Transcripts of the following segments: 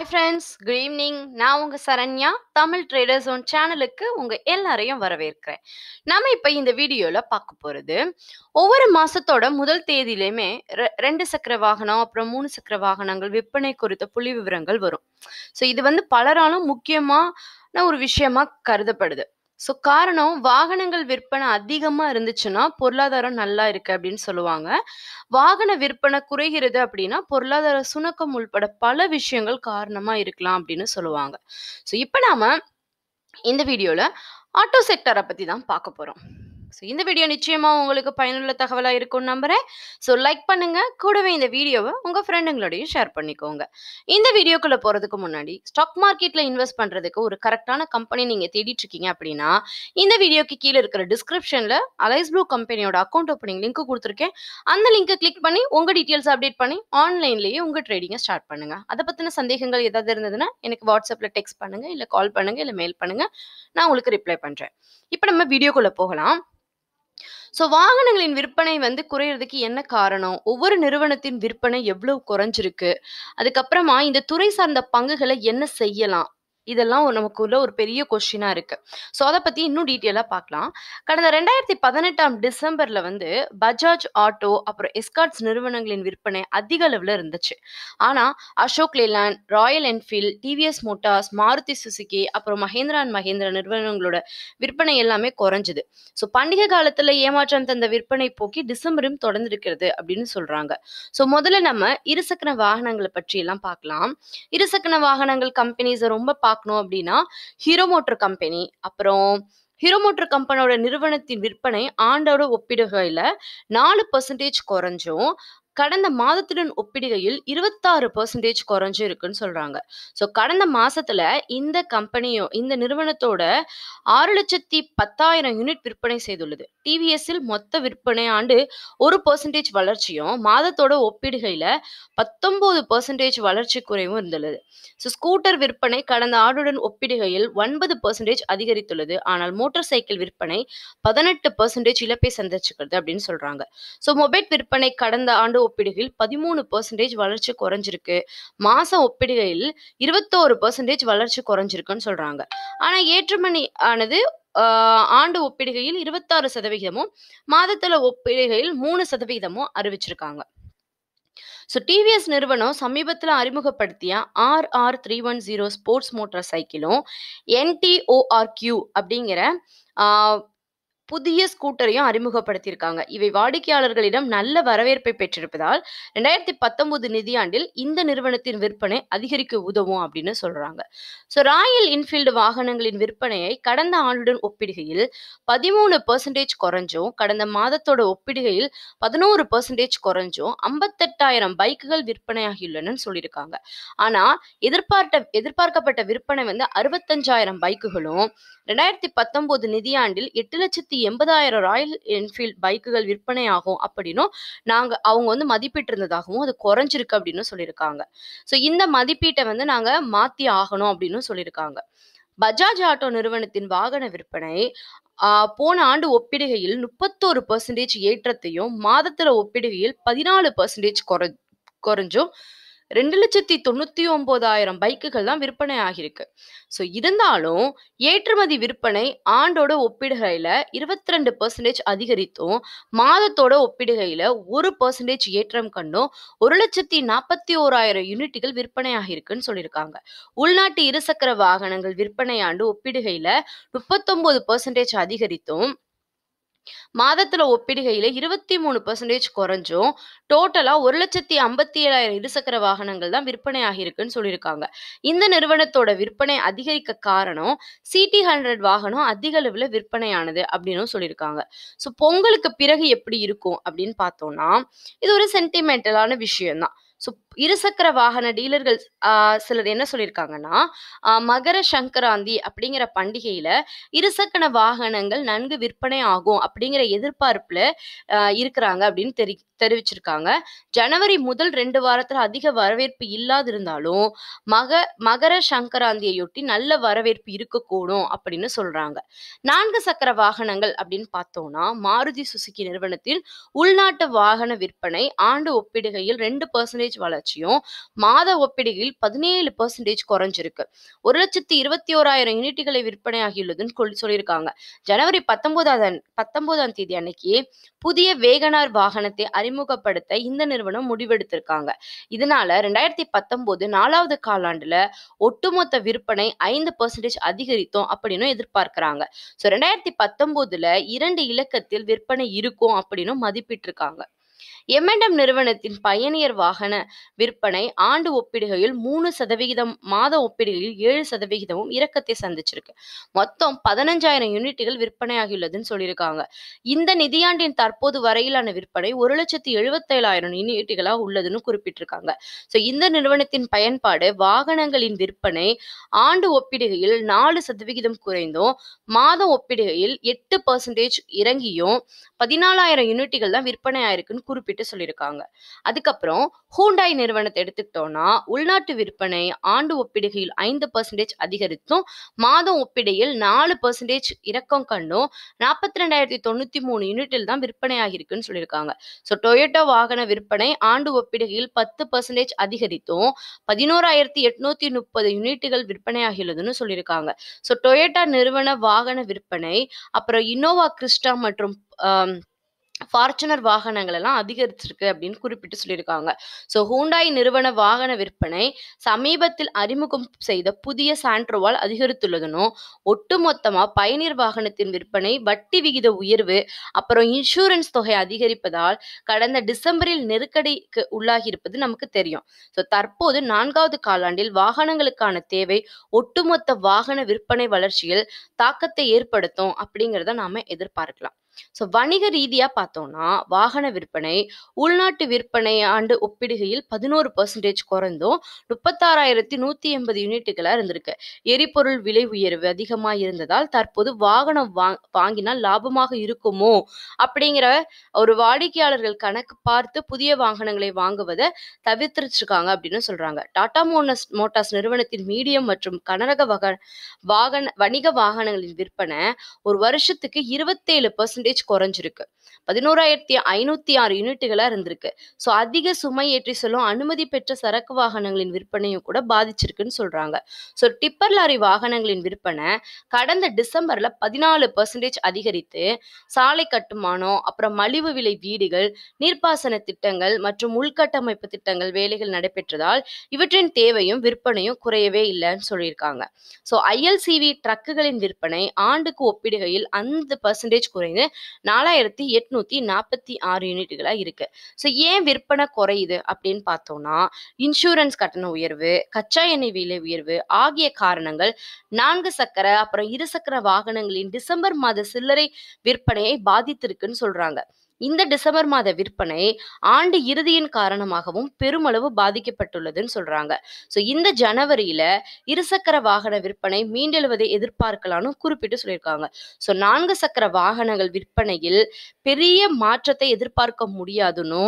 hi friends good evening நான் உங்கள் Saranya Tamil traders one சேனலுக்கு உங்கள் எல்லாரையும் வரவேற்கிறேன் நம்ம இப்போ இந்த வீடியோவில் பார்க்க போகிறது ஒவ்வொரு மாதத்தோட முதல் தேதியிலையுமே ரெண்டு சக்கர வாகனம் அப்புறம் மூணு சக்கர வாகனங்கள் விற்பனை குறித்த புள்ளி விவரங்கள் வரும் ஸோ இது வந்து பலராலும் முக்கியமான ஒரு விஷயமா கருதப்படுது ஸோ காரணம் வாகனங்கள் விற்பனை அதிகமாக இருந்துச்சுன்னா பொருளாதாரம் நல்லா இருக்கு அப்படின்னு சொல்லுவாங்க வாகன விற்பனை குறைகிறது அப்படின்னா பொருளாதார சுணக்கம் உள்பட பல விஷயங்கள் காரணமாக இருக்கலாம் அப்படின்னு சொல்லுவாங்க ஸோ இப்போ நாம இந்த வீடியோவில் ஆட்டோ செக்டரை பற்றி தான் பார்க்க போகிறோம் ஸோ இந்த வீடியோ நிச்சயமாக உங்களுக்கு பயனுள்ள தகவலாக இருக்கும்னு நம்புகிறேன் ஸோ லைக் பண்ணுங்கள் கூடவே இந்த வீடியோவை உங்கள் ஃப்ரெண்டுங்களோடையும் ஷேர் பண்ணிக்கோங்க இந்த வீடியோக்குள்ளே போகிறதுக்கு முன்னாடி ஸ்டாக் மார்க்கெட்டில் இன்வெஸ்ட் பண்ணுறதுக்கு ஒரு கரெக்டான கம்பெனி நீங்கள் தேடிட்டுருக்கீங்க இருக்கீங்க அப்படின்னா இந்த வீடியோக்கு கீழே இருக்கிற டிஸ்கிரிப்ஷனில் அலைஸ் ப்ளூ கம்பெனியோட அக்கௌண்ட் ஓப்பனிங் லிங்க் கொடுத்துருக்கேன் அந்த லிங்க்கை கிளிக் பண்ணி உங்கள் டீட்டெயில்ஸ் அப்டேட் பண்ணி ஆன்லைன்லேயே உங்கள் ட்ரேடிங்கை ஸ்டார்ட் பண்ணுங்கள் அதை பற்றின சந்தேகங்கள் ஏதாவது இருந்ததுன்னா எனக்கு வாட்ஸ்அப்பில் டெக்ஸ்ட் பண்ணுங்கள் இல்லை கால் பண்ணுங்கள் இல்லை மெயில் பண்ணுங்கள் நான் உங்களுக்கு ரிப்ளை பண்ணுறேன் இப்போ நம்ம வீடியோக்குள்ளே போகலாம் ஸோ வாகனங்களின் விற்பனை வந்து குறையிறதுக்கு என்ன காரணம் ஒவ்வொரு நிறுவனத்தின் விற்பனை எவ்வளவு குறைஞ்சிருக்கு அதுக்கப்புறமா இந்த துறை சார்ந்த பங்குகளை என்ன செய்யலாம் இதெல்லாம் நமக்குள்ள ஒரு பெரிய கொஸ்டினா இருக்கு ஸோ அதை பத்தி இன்னும் டீட்டெயிலாக பார்க்கலாம் கடந்த ரெண்டாயிரத்தி பதினெட்டாம் டிசம்பர்ல வந்து பஜாஜ் ஆட்டோ அப்புறம் எஸ்கார்ட்ஸ் நிறுவனங்களின் விற்பனை அதிக அளவில் இருந்துச்சு ஆனா Ashok Leyland Royal Enfield TVS Motors Maruti Suzuki அப்புறம் மஹேந்திரா அண்ட் மஹேந்திரா நிறுவனங்களோட விற்பனை எல்லாமே குறைஞ்சுது ஸோ பண்டிகை காலத்துல ஏமாற்றம் தந்த விற்பனை போக்கி டிசம்பரும் தொடர்ந்து இருக்கிறது அப்படின்னு சொல்றாங்க ஸோ முதல்ல நம்ம இருசக்கர வாகனங்களை பற்றி எல்லாம் பார்க்கலாம் இருசக்கர வாகனங்கள் கம்பெனிஸை ரொம்ப பா பார்க்கணும் அப்படின்னா ஹீரோ மோட்டர் கம்பெனி அப்புறம் ஹீரோ மோட்டர் கம்பெனியோட நிறுவனத்தின் விற்பனை ஆண்டோட ஒப்பிடுகையில் நாலு பர்சன்டேஜ் குறைஞ்சும் கடந்த மாதத்துடன் ஒப்பிடுகையில் இருபத்தாறு பர்சன்டேஜ் இருக்குன்னு சொல்றாங்க ஸோ கடந்த மாசத்துல இந்த கம்பெனியும் இந்த நிறுவனத்தோட ஆறு லட்சத்தி பத்தாயிரம் யூனிட் விற்பனை செய்துள்ளது டிவிஎஸ்ஸில் மொத்த விற்பனை ஆண்டு ஒரு பர்சன்டேஜ் வளர்ச்சியும் மாதத்தோட ஒப்பிடுகையில பத்தொன்பது பர்சன்டேஜ் வளர்ச்சி குறைவும் இருந்துள்ளது ஸோ ஸ்கூட்டர் விற்பனை கடந்த ஆண்டுடன் ஒப்பிடுகையில் ஒன்பது பர்சன்டேஜ் அதிகரித்துள்ளது ஆனால் மோட்டார் சைக்கிள் விற்பனை பதினெட்டு பர்சன்டேஜ் இழப்பை சந்திச்சுக்கிறது அப்படின்னு சொல்றாங்க ஸோ மொபைல் விற்பனை கடந்த ஆண்டு ஒப்பிடுகையில் பதிமூணு பர்சன்டேஜ் வளர்ச்சி குறைஞ்சிருக்கு மாச ஒப்பிடுகையில் இருபத்தோரு பர்சன்டேஜ் வளர்ச்சி குறைஞ்சிருக்குன்னு சொல்றாங்க ஆனா ஏற்றுமணி ஆனது ஆண்டு ஒப்பிடுகையில் இருபத்தாறு சதவிகிதமும் மாதத்துல ஒப்பிடுகையில் மூணு சதவிகிதமும் அறிவிச்சிருக்காங்க ஸோ டிவிஎஸ் நிறுவனம் சமீபத்தில் அறிமுகப்படுத்திய R R three one zero sports motor சைக்கிளும் என்டிஓஆர்கியூ அப்படிங்கிற புதிய ஸ்கூட்டரையும் அறிமுகப்படுத்தியிருக்காங்க இவை வாடிக்கையாளர்களிடம் நல்ல வரவேற்பை பெற்றிருப்பதால் ரெண்டாயிரத்தி பத்தொன்பது நிதியாண்டில் இந்த நிறுவனத்தின் விற்பனை அதிகரிக்க உதவும் அப்படின்னு சொல்றாங்க ஸோ ராயல் இன்ஃபீல்டு வாகனங்களின் விற்பனையை கடந்த ஆண்டுடன் ஒப்பிடுகையில் பதிமூணு பெர்சன்டேஜ் குறைஞ்சும் கடந்த மாதத்தோட ஒப்பிடுகையில் பதினோரு பெர்சன்டேஜ் குறைஞ்சும் ஐம்பத்தெட்டாயிரம் பைக்குகள் விற்பனையாகியுள்ளனன்னு சொல்லியிருக்காங்க ஆனா எதிர்பார்த்த எதிர்பார்க்கப்பட்ட விற்பனை வந்து அறுபத்தஞ்சாயிரம் பைக்குகளும் ரெண்டாயிரத்தி பத்தொன்பது நிதியாண்டில் எட்டு லட்சத்தி லட்சத்தி எண்பதாயிரம் ராயல் என்ஃபீல்ட் பைக்குகள் விற்பனை ஆகும் அப்படின்னும் நாங்கள் அவங்க வந்து மதிப்பிட்டு இருந்ததாகவும் அது குறைஞ்சிருக்கு அப்படின்னு சொல்லியிருக்காங்க ஸோ இந்த மதிப்பீட்டை வந்து நாங்கள் மாற்றி ஆகணும் அப்படின்னு சொல்லியிருக்காங்க பஜாஜ் ஆட்டோ நிறுவனத்தின் வாகன விற்பனை போன ஆண்டு ஒப்பிடுகையில் முப்பத்தோரு பர்சன்டேஜ் ஏற்றத்தையும் மாதத்துல ஒப்பிடுகையில் பதினாலு பர்சன்டேஜ் குறை குறைஞ்சும் ரெண்டு லட்சத்தி தொண்ணூத்தி ஒன்பதாயிரம் பைக்குகள் தான் விற்பனை ஆகியிருக்கு ஸோ இருந்தாலும் ஏற்றுமதி விற்பனை ஆண்டோட ஒப்பிடுகையில இருபத்தி ரெண்டு பர்சன்டேஜ் அதிகரித்தும் மாதத்தோட ஒப்பிடுகையில ஒரு பர்சன்டேஜ் ஏற்றம் கண்டும் ஒரு லட்சத்தி நாற்பத்தி ஓராயிரம் யூனிட்டுகள் விற்பனை ஆகியிருக்குன்னு சொல்லியிருக்காங்க உள்நாட்டு இருசக்கர வாகனங்கள் விற்பனை ஆண்டு ஒப்பிடுகையில முப்பத்தொன்பது பர்சன்டேஜ் அதிகரித்தும் மாதத்தில் ஒப்பிடுகையில் இருபத்தி மூணு பர்சன்டேஜ் குறைஞ்சும் டோட்டலாக ஒரு லட்சத்தி ஐம்பத்தி ஏழாயிரம் இருசக்கர வாகனங்கள் தான் விற்பனை ஆகியிருக்குன்னு சொல்லியிருக்காங்க இந்த நிறுவனத்தோட விற்பனை அதிகரிக்க காரணம் சிடி ஹண்ட்ரட் வாகனம் அதிக அளவில் விற்பனையானது அப்படின்னு சொல்லியிருக்காங்க ஸோ பொங்கலுக்கு பிறகு எப்படி இருக்கும் அப்படின்னு பார்த்தோம்னா இது ஒரு சென்டிமெண்டலான விஷயம்தான் ஸோ இருசக்கர வாகன டீலர்கள் சிலர் என்ன சொல்லியிருக்காங்கன்னா மகர சங்கராந்தி அப்படிங்கிற பண்டிகையில் இருசக்கர வாகனங்கள் நன்கு விற்பனை ஆகும் அப்படிங்கிற எதிர்பார்ப்பில் இருக்கிறாங்க அப்படின்னு தெரி தெரிவிச்சிருக்காங்க ஜனவரி முதல் ரெண்டு வாரத்துல அதிக வரவேற்பு இல்லாதிருந்தாலும் மக மகர சங்கராந்தியையொட்டி நல்ல வரவேற்பு இருக்கக்கூடும் அப்படின்னு சொல்றாங்க நான்கு சக்கர வாகனங்கள் அப்படின்னு பார்த்தோம்னா மாருதி சுசுகி நிறுவனத்தில் உள்நாட்டு வாகன விற்பனை ஆண்டு ஒப்பிடுகையில் ரெண்டு பர்சன்டேஜ் வளர்ச்சியும் மாத ஒப்பிடுகையில் பதினேழு பர்சன்டேஜ் குறைஞ்சிருக்கு ஒரு லட்சத்தி இருபத்தி ஓராயிரம் யூனிட்டுகளை விற்பனை ஆகியுள்ளதுன்னு சொல்லியிருக்காங்க ஜனவரி பத்தொன்பதாம் பத்தொன்பதாம் தேதி அன்னைக்கு புதிய வேகனார் வாகனத்தை அறிமுகப்படுத்த இந்த நிறுவனம் முடிவெடுத்திருக்காங்க இதனால ரெண்டாயிரத்தி பத்தொன்பது நாலாவது காலாண்டுல ஒட்டுமொத்த விற்பனை ஐந்து பெர்சன்டேஜ் அதிகரித்தோம் அப்படின்னு எதிர்பார்க்கிறாங்க ஸோ ரெண்டாயிரத்தி பத்தொன்பதுல இரண்டு இலக்கத்தில் விற்பனை இருக்கும் அப்படின்னு மதிப்பிட்டிருக்காங்க எம்என்எம் நிறுவனத்தின் பயணியர் வாகன விற்பனை ஆண்டு ஒப்பிடுகையில் மூணு சதவிகிதம் மாத ஒப்பிடுகையில் ஏழு சதவிகிதமும் இறக்கத்தை சந்திச்சிருக்கு மொத்தம் பதினஞ்சாயிரம் யூனிட்டுகள் விற்பனையாகியுள்ளதுன்னு சொல்லியிருக்காங்க இந்த நிதியாண்டின் தற்போது வரையிலான விற்பனை ஒரு லட்சத்தி எழுபத்தேழாயிரம் யூனிட்டுகளாக உள்ளதுன்னு குறிப்பிட்டிருக்காங்க ஸோ இந்த நிறுவனத்தின் பயன்பாடு வாகனங்களின் விற்பனை ஆண்டு ஒப்பிடுகையில் நாலு சதவிகிதம் குறைந்தும் மாதம் ஒப்பிடுகையில் எட்டு பர்சன்டேஜ் இறங்கியும் பதினாலாயிரம் யூனிட்டுகள் தான் விற்பனை ஆயிருக்குன்னு குறிப்பிட்டு குறிப்பிட்டு சொல்லியிருக்காங்க அதுக்கப்புறம் ஹூண்டாய் நிறுவனத்தை எடுத்துக்கிட்டோம்னா உள்நாட்டு விற்பனை ஆண்டு ஒப்பிடுகையில் ஐந்து பர்சன்டேஜ் அதிகரித்தும் மாதம் ஒப்பிடையில் நாலு பர்சன்டேஜ் இறக்கம் கண்டும் நாற்பத்தி ரெண்டாயிரத்தி தொண்ணூத்தி மூணு யூனிட்டில் தான் விற்பனை ஆகியிருக்குன்னு சொல்லியிருக்காங்க ஸோ டொயோட்டோ வாகன விற்பனை ஆண்டு ஒப்பிடுகையில் பத்து பர்சன்டேஜ் அதிகரித்தும் பதினோராயிரத்தி எட்நூத்தி முப்பது யூனிட்டுகள் விற்பனை ஆகியுள்ளதுன்னு சொல்லியிருக்காங்க ஸோ டொயோட்டா நிறுவன வாகன விற்பனை அப்புறம் இன்னோவா கிறிஸ்டா மற்றும் ஃபார்ச்சுனர் வாகனங்கள் எல்லாம் அதிகரிச்சிருக்கு அப்படின்னு குறிப்பிட்டு சொல்லியிருக்காங்க ஸோ ஹூண்டாய் நிறுவன வாகன விற்பனை சமீபத்தில் அறிமுகம் செய்த புதிய சாண்ட்ரோவால் அதிகரித்துள்ளதுனும் ஒட்டுமொத்தமாக பயணியர் வாகனத்தின் விற்பனை வட்டி விகித உயர்வு அப்புறம் இன்சூரன்ஸ் தொகை அதிகரிப்பதால் கடந்த டிசம்பரில் நெருக்கடிக்கு உள்ளாகி இருப்பது நமக்கு தெரியும் ஸோ தற்போது நான்காவது காலாண்டில் வாகனங்களுக்கான தேவை ஒட்டுமொத்த வாகன விற்பனை வளர்ச்சியில் தாக்கத்தை ஏற்படுத்தும் அப்படிங்கிறத நாம எதிர்பார்க்கலாம் ஸோ வணிக ரீதியாக பார்த்தோம்னா வாகன விற்பனை உள்நாட்டு விற்பனை ஆண்டு ஒப்பிடுகையில் பதினோரு பர்சன்டேஜ் குறைந்தும் முப்பத்தாறாயிரத்தி நூற்றி எண்பது யூனிட்டுகளாக இருந்திருக்கு எரிபொருள் விலை உயர்வு அதிகமாக இருந்ததால் தற்போது வாகனம் வா வாங்கினால் லாபமாக இருக்குமோ அப்படிங்கிற ஒரு வாடிக்கையாளர்கள் கணக்கு பார்த்து புதிய வாகனங்களை வாங்குவதை தவிர்த்துருச்சிருக்காங்க அப்படின்னு சொல்கிறாங்க டாடா மோனஸ் மோட்டார்ஸ் நிறுவனத்தின் மீடியம் மற்றும் கனரக வக வாகன வணிக வாகனங்களின் விற்பனை ஒரு வருஷத்துக்கு இருபத்தேழு பர்சன்ட் பர்சன்டேஜ் குறைஞ்சிருக்கு பதினோராயிரத்தி ஐநூத்தி ஆறு யூனிட்டுகளா இருந்திருக்கு ஸோ அதிக சுமை ஏற்றி செல்லும் அனுமதி பெற்ற சரக்கு வாகனங்களின் விற்பனையும் கூட பாதிச்சிருக்குன்னு சொல்றாங்க ஸோ டிப்பர் லாரி வாகனங்களின் விற்பனை கடந்த டிசம்பர்ல பதினாலு பர்சன்டேஜ் அதிகரித்து சாலை கட்டுமானம் அப்புறம் மலிவு விலை வீடுகள் நீர்ப்பாசன திட்டங்கள் மற்றும் உள்கட்டமைப்பு திட்டங்கள் வேலைகள் நடைபெற்றதால் இவற்றின் தேவையும் விற்பனையும் குறையவே இல்லைன்னு சொல்லியிருக்காங்க ஸோ ஐஎல்சிவி ட்ரக்குகளின் விற்பனை ஆண்டுக்கு ஒப்பிடுகையில் ஐந்து பர்சன்டேஜ் குறைந்து நாலாயிரத்தி எட்நூத்தி நாற்பத்தி ஆறு யூனிட்டுகளா இருக்கு ஸோ ஏன் விற்பனை குறையுது அப்படின்னு பார்த்தோம்னா இன்சூரன்ஸ் கட்டண உயர்வு கச்சா எண்ணெய் விலை உயர்வு ஆகிய காரணங்கள் நான்கு சக்கர அப்புறம் இருசக்கர வாகனங்களின் டிசம்பர் மாத சில்லறை விற்பனையை பாதித்திருக்குன்னு சொல்றாங்க இந்த டிசம்பர் மாத விற்பனை ஆண்டு இறுதியின் காரணமாகவும் பெருமளவு பாதிக்கப்பட்டுள்ளதுன்னு சொல்றாங்க ஸோ இந்த ஜனவரியில இருசக்கர வாகன விற்பனை மீண்டெழுவதை எதிர்பார்க்கலாம்னு குறிப்பிட்டு சொல்லியிருக்காங்க ஸோ நான்கு சக்கர வாகனங்கள் விற்பனையில் பெரிய மாற்றத்தை எதிர்பார்க்க முடியாதுன்னு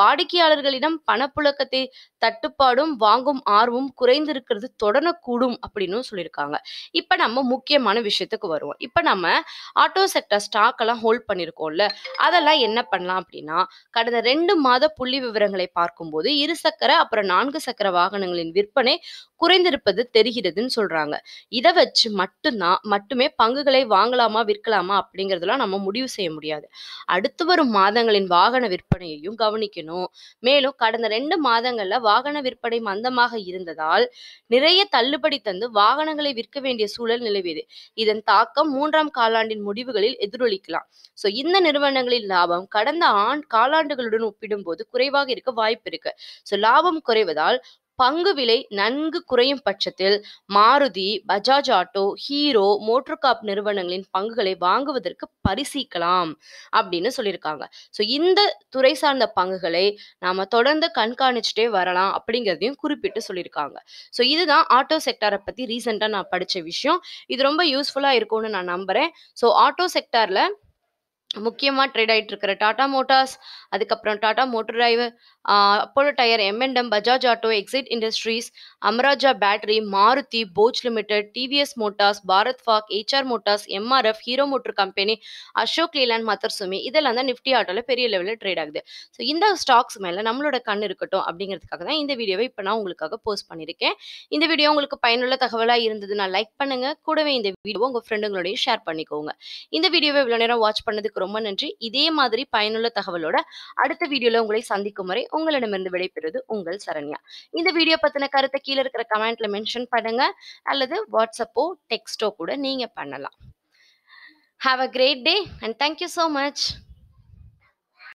வாடிக்கையாளர்களிடம் பணப்புழக்கத்தை தட்டுப்பாடும் வாங்கும் ஆர்வம் குறைந்திருக்கிறது தொடரக்கூடும் அப்படின்னு சொல்லியிருக்காங்க இப்போ நம்ம முக்கியமான விஷயத்துக்கு வருவோம் இப்போ நம்ம ஆட்டோ செக்டர் ஸ்டாக் எல்லாம் ஹோல்ட் பண்ணியிருக்கோம்ல அதெல்லாம் என்ன பண்ணலாம் அப்படின்னா கடந்த ரெண்டு மாத புள்ளி விவரங்களை பார்க்கும்போது இரு சக்கர அப்புறம் நான்கு சக்கர வாகனங்களின் விற்பனை குறைந்திருப்பது தெரிகிறதுன்னு சொல்றாங்க இதை வச்சு மட்டும்தான் மட்டுமே பங்குகளை வாங்கலாமா விற்கலாமா அப்படிங்கறதெல்லாம் நம்ம முடிவு செய்ய முடியாது அடுத்து வரும் மாதங்களின் வாகன விற்பனையையும் கவனிக்கணும் மேலும் கடந்த ரெண்டு மாதங்கள்ல வாகன விற்பனை மந்தமாக இருந்ததால் நிறைய தள்ளுபடி தந்து வாகனங்களை விற்க வேண்டிய சூழல் நிலவியது இதன் தாக்கம் மூன்றாம் காலாண்டின் முடிவுகளில் எதிரொலிக்கலாம் ஸோ இந்த நிறுவனங்களின் லாபம் கடந்த ஆண் காலாண்டுகளுடன் ஒப்பிடும்போது குறைவாக இருக்க வாய்ப்பு இருக்கு ஸோ லாபம் குறைவதால் பங்கு விலை நன்கு குறையும் பட்சத்தில் மாருதி பஜாஜ் ஆட்டோ ஹீரோ மோட்டர் காப் நிறுவனங்களின் பங்குகளை வாங்குவதற்கு பரிசீக்கலாம் அப்படின்னு சொல்லியிருக்காங்க ஸோ இந்த துறை சார்ந்த பங்குகளை நாம தொடர்ந்து கண்காணிச்சுட்டே வரலாம் அப்படிங்கிறதையும் குறிப்பிட்டு சொல்லியிருக்காங்க ஸோ இதுதான் ஆட்டோ செக்டாரை பற்றி ரீசெண்டாக நான் படித்த விஷயம் இது ரொம்ப யூஸ்ஃபுல்லாக இருக்கும்னு நான் நம்புகிறேன் ஸோ ஆட்டோ செக்டாரில் முக்கியமாக ட்ரேட் ஆகிட்டு இருக்கிற டாடா மோட்டார்ஸ் அதுக்கப்புறம் Tata motor drive Apollo tyre எம்என்டம் Bajaj auto Exide industries Amararaja battery Maruti Bosch limited TVS motors Bharat ஃபாக் Eicher motors MRF Hero motor company Ashok Mother Sumi இதெல்லாம் தான் நிஃப்டி ஆட்டோவில் பெரிய லெவலில் ட்ரேட் ஆகுது ஸோ இந்த ஸ்டாக்ஸ் மேலே நம்மளோட கண் இருக்கட்டும் அப்படிங்கிறதுக்காக தான் இந்த வீடியோவை இப்போ நான் உங்களுக்காக போஸ்ட் பண்ணியிருக்கேன் இந்த வீடியோ உங்களுக்கு பயனுள்ள தகவலாக இருந்ததுன்னா லைக் பண்ணுங்கள் கூடவே இந்த வீடியோ உங்கள் ஃப்ரெண்டுங்களோடய ஷேர் பண்ணிக்கோங்க இந்த வீடியோவை இவ்வளோ நேரம் வாட்ச் பண்ணதுக்கு ரொம்ப ரொம்ப நன்றி இதே மாதிரி பயனுள்ள தகவலோட அடுத்த வீடியோல உங்களை சந்திக்கும் வரை உங்களிடமிருந்து விடைபெறுவது உங்கள் சரண்யா இந்த வீடியோ பத்தின கருத்தை கீழே இருக்கிற கமெண்ட்ல மென்ஷன் பண்ணுங்க அல்லது வாட்ஸ்அப்போ டெக்ஸ்டோ கூட நீங்க பண்ணலாம் have a great day and thank you so much